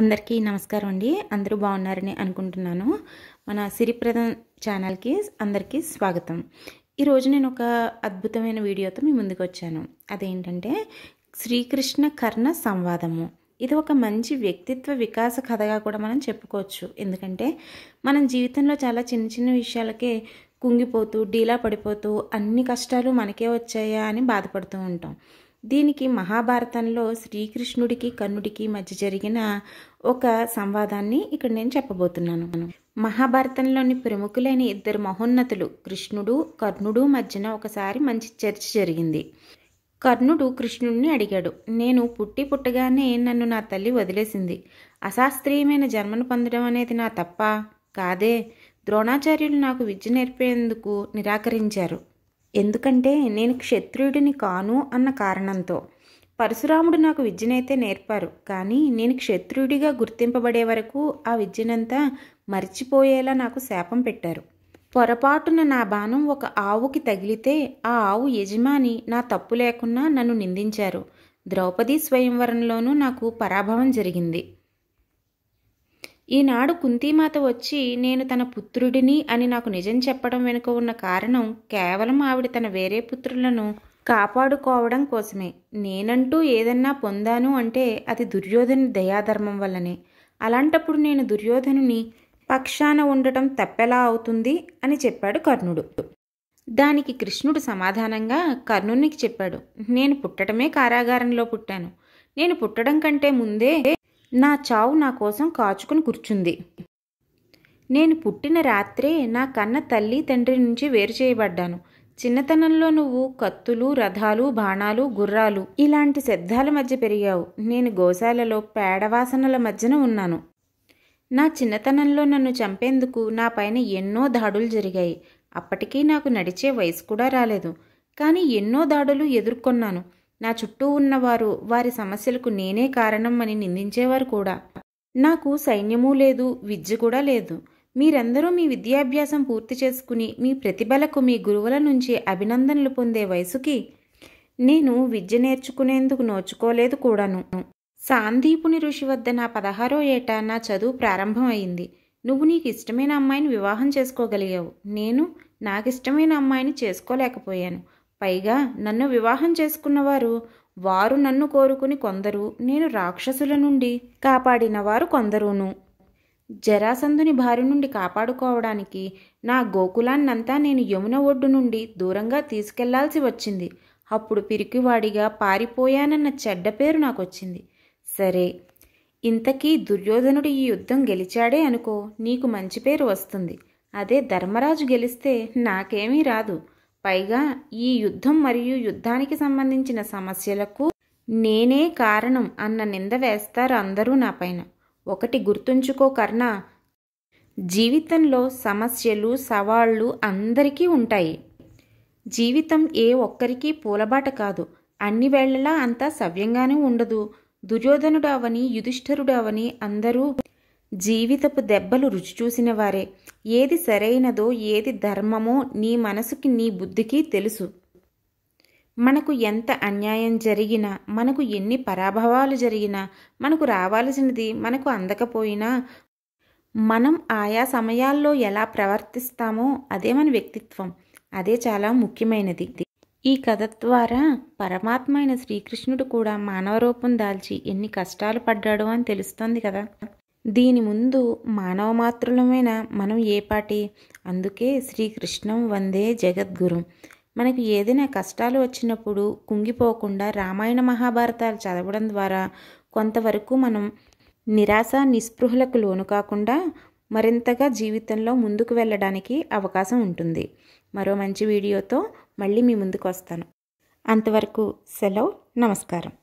అందరికీ నమస్కారం అండి అందరూ బాగున్నారని అనుకుంటున్నాను మన సిరిప్రదం ఛానల్కి అందరికీ స్వాగతం ఈరోజు నేను ఒక అద్భుతమైన వీడియోతో మీ ముందుకు వచ్చాను అదేంటంటే శ్రీకృష్ణ కర్ణ సంవాదము ఇది ఒక మంచి వ్యక్తిత్వ వికాస కథగా కూడా మనం చెప్పుకోవచ్చు ఎందుకంటే మనం జీవితంలో చాలా చిన్న చిన్న విషయాలకే కుంగిపోతూ డీలా పడిపోతూ అన్ని కష్టాలు మనకే వచ్చాయా అని బాధపడుతూ ఉంటాం దీనికి మహాభారతంలో శ్రీకృష్ణుడికి కర్ణుడికి మధ్య జరిగిన ఒక సంవాదాన్ని ఇక్కడ నేను చెప్పబోతున్నాను మహాభారతంలోని ప్రముఖులైన ఇద్దరు మహోన్నతులు కృష్ణుడు కర్ణుడు మధ్యన ఒకసారి మంచి చర్చ జరిగింది కర్ణుడు కృష్ణుడిని అడిగాడు నేను పుట్టి పుట్టగానే నన్ను నా తల్లి వదిలేసింది అశాస్త్రీయమైన జన్మను పొందడం అనేది నా తప్ప కాదే ద్రోణాచార్యులు నాకు విద్య నేర్పేందుకు నిరాకరించారు ఎందుకంటే నేను క్షత్రియుడిని కాను అన్న కారణంతో పరశురాముడు నాకు విద్యనైతే నేర్పారు కానీ నేను క్షత్రియుడిగా గుర్తింపబడే వరకు ఆ విద్యనంతా మర్చిపోయేలా నాకు శాపం పెట్టారు పొరపాటున నా బాణం ఒక ఆవుకి తగిలితే ఆ ఆవు యజమాని నా తప్పు లేకున్నా నన్ను నిందించారు ద్రౌపది స్వయంవరంలోనూ నాకు పరాభవం జరిగింది ఈనాడు కుంతీమాత వచ్చి నేను తన పుత్రుడిని అని నాకు నిజం చెప్పడం వెనుక ఉన్న కారణం కేవలం ఆవిడ తన వేరే పుత్రులను కాపాడుకోవడం కోసమే నేనంటూ ఏదన్నా పొందాను అంటే అది దుర్యోధను దయాధర్మం వల్లనే అలాంటప్పుడు నేను దుర్యోధనుని పక్షాన ఉండటం తప్పెలా అవుతుంది అని చెప్పాడు కర్ణుడు దానికి కృష్ణుడు సమాధానంగా కర్ణునికి చెప్పాడు నేను పుట్టడమే కారాగారంలో పుట్టాను నేను పుట్టడం కంటే ముందే నా చావు నా కోసం కాచుకుని కూర్చుంది నేను పుట్టిన రాత్రే నా కన్న తల్లి తండ్రి నుంచి వేరు చేయబడ్డాను చిన్నతనంలో నువ్వు కత్తులు రథాలు బాణాలు గుర్రాలు ఇలాంటి శబ్దాల మధ్య పెరిగావు నేను గోశాలలో పేడవాసనల మధ్యన ఉన్నాను నా చిన్నతనంలో నన్ను చంపేందుకు నా పైన ఎన్నో దాడులు జరిగాయి అప్పటికీ నాకు నడిచే వయసు కూడా రాలేదు కానీ ఎన్నో దాడులు ఎదుర్కొన్నాను నా చుట్టూ ఉన్నవారు వారి సమస్యలకు నేనే కారణం అని నిందించేవారు కూడా నాకు సైన్యమూ లేదు విద్య కూడా లేదు మీరందరూ మీ విద్యాభ్యాసం పూర్తి చేసుకుని మీ ప్రతిభలకు మీ గురువుల నుంచి అభినందనలు పొందే వయసుకి నేను విద్య నేర్చుకునేందుకు నోచుకోలేదు కూడాను సాందీపుని ఋషి వద్ద నా పదహారో ఏటా నా చదువు ప్రారంభమైంది నువ్వు నీకు ఇష్టమైన అమ్మాయిని వివాహం చేసుకోగలిగావు నేను నాకిష్టమైన అమ్మాయిని చేసుకోలేకపోయాను పైగా నన్ను వివాహం చేసుకున్నవారు వారు నన్ను కోరుకుని కొందరు నేను రాక్షసుల నుండి కాపాడిన వారు కొందరును జరాసంధుని భార్య నుండి కాపాడుకోవడానికి నా గోకులాన్నంతా నేను యమున ఒడ్డు నుండి దూరంగా తీసుకెళ్లాల్సి వచ్చింది అప్పుడు పిరికివాడిగా పారిపోయానన్న చెడ్డ పేరు నాకొచ్చింది సరే ఇంతకీ దుర్యోధనుడు ఈ యుద్ధం గెలిచాడే అనుకో నీకు మంచి పేరు వస్తుంది అదే ధర్మరాజు గెలిస్తే నాకేమీ రాదు పైగా ఈ యుద్ధం మరియు యుద్ధానికి సంబంధించిన సమస్యలకు నేనే కారణం అన్న నింద వేస్తారు అందరూ నాపైన ఒకటి గుర్తుంచుకో కర్ణ జీవితంలో సమస్యలు సవాళ్ళు అందరికీ ఉంటాయి జీవితం ఏ ఒక్కరికి పూలబాట కాదు అన్ని వేళ్లలా అంతా సవ్యంగానే ఉండదు దుర్యోధనుడు యుధిష్ఠరుడు అవని అందరూ జీవితపు దెబ్బలు రుచి చూసిన వారే ఏది సరైనదో ఏది ధర్మమో నీ మనసుకి నీ బుద్ధికి తెలుసు మనకు ఎంత అన్యాయం జరిగినా మనకు ఎన్ని పరాభవాలు జరిగినా మనకు రావాల్సినది మనకు అందకపోయినా మనం ఆయా సమయాల్లో ఎలా ప్రవర్తిస్తామో అదే మన వ్యక్తిత్వం అదే చాలా ముఖ్యమైనది ఈ కథ ద్వారా పరమాత్మైన శ్రీకృష్ణుడు కూడా మానవ రూపం దాల్చి ఎన్ని కష్టాలు పడ్డాడో అని తెలుస్తోంది కదా దీని ముందు మానవ మాత్రులమైన మనం ఏపాటి అందుకే శ్రీకృష్ణం వందే జగద్గురు మనకు ఏదైనా కష్టాలు వచ్చినప్పుడు కుంగిపోకుండా రామాయణ మహాభారతాలు చదవడం ద్వారా కొంతవరకు మనం నిరాశ నిస్పృహలకు లోను కాకుండా మరింతగా జీవితంలో ముందుకు వెళ్ళడానికి అవకాశం ఉంటుంది మరో మంచి వీడియోతో మళ్ళీ మీ ముందుకు వస్తాను అంతవరకు సెలవు నమస్కారం